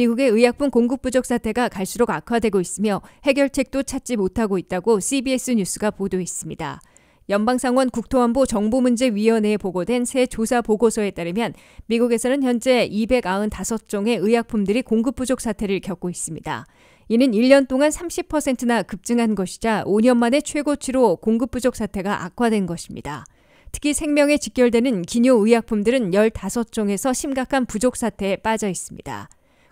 미국의 의약품 공급 부족 사태가 갈수록 악화되고 있으며 해결책도 찾지 못하고 있다고 CBS 뉴스가 보도했습니다. 연방상원 국토안보 정보문제위원회에 보고된 새 조사 보고서에 따르면 미국에서는 현재 295종의 의약품들이 공급 부족 사태를 겪고 있습니다. 이는 1년 동안 30%나 급증한 것이자 5년 만에 최고치로 공급 부족 사태가 악화된 것입니다. 특히 생명에 직결되는 기뇨 의약품들은 15종에서 심각한 부족 사태에 빠져 있습니다.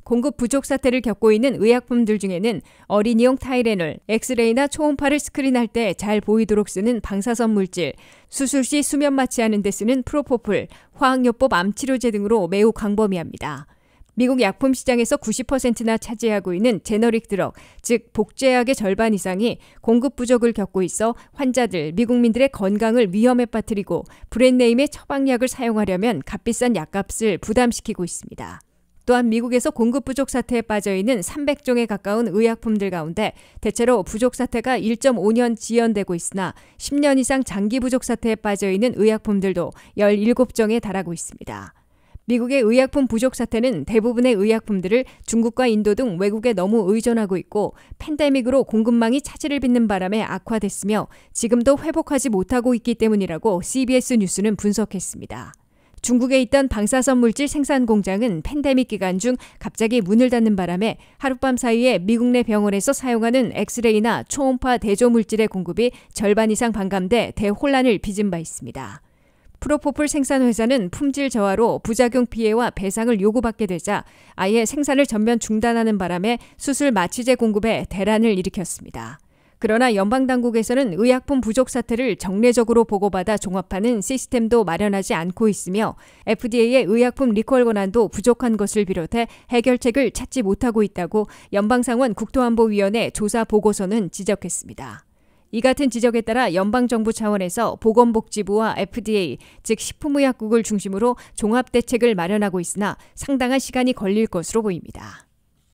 공급 부족 사태를 겪고 있는 의약품들 중에는 어린이용 타이레놀, 엑스레이나 초음파를 스크린할 때 잘 보이도록 쓰는 방사선 물질, 수술 시 수면 마취하는 데 쓰는 프로포폴, 화학요법 암치료제 등으로 매우 광범위합니다. 미국 약품 시장에서 90%나 차지하고 있는 제너릭 드럭, 즉 복제약의 절반 이상이 공급 부족을 겪고 있어 환자들, 미국민들의 건강을 위험에 빠뜨리고 브랜드네임의 처방약을 사용하려면 값비싼 약값을 부담시키고 있습니다. 또한 미국에서 공급 부족 사태에 빠져 있는 300종에 가까운 의약품들 가운데 대체로 부족 사태가 1.5년 지연되고 있으나 10년 이상 장기 부족 사태에 빠져 있는 의약품들도 17종에 달하고 있습니다. 미국의 의약품 부족 사태는 대부분의 의약품들을 중국과 인도 등 외국에 너무 의존하고 있고 팬데믹으로 공급망이 차질을 빚는 바람에 악화됐으며 지금도 회복하지 못하고 있기 때문이라고 CBS 뉴스는 분석했습니다. 중국에 있던 방사선 물질 생산 공장은 팬데믹 기간 중 갑자기 문을 닫는 바람에 하룻밤 사이에 미국 내 병원에서 사용하는 엑스레이나 초음파 대조 물질의 공급이 절반 이상 반감돼 대혼란을 빚은 바 있습니다. 프로포폴 생산 회사는 품질 저하로 부작용 피해와 배상을 요구받게 되자 아예 생산을 전면 중단하는 바람에 수술 마취제 공급에 대란을 일으켰습니다. 그러나 연방당국에서는 의약품 부족 사태를 정례적으로 보고받아 종합하는 시스템도 마련하지 않고 있으며 FDA의 의약품 리콜 권한도 부족한 것을 비롯해 해결책을 찾지 못하고 있다고 연방상원 국토안보위원회 조사 보고서는 지적했습니다. 이 같은 지적에 따라 연방정부 차원에서 보건복지부와 FDA, 즉 식품의약국을 중심으로 종합대책을 마련하고 있으나 상당한 시간이 걸릴 것으로 보입니다.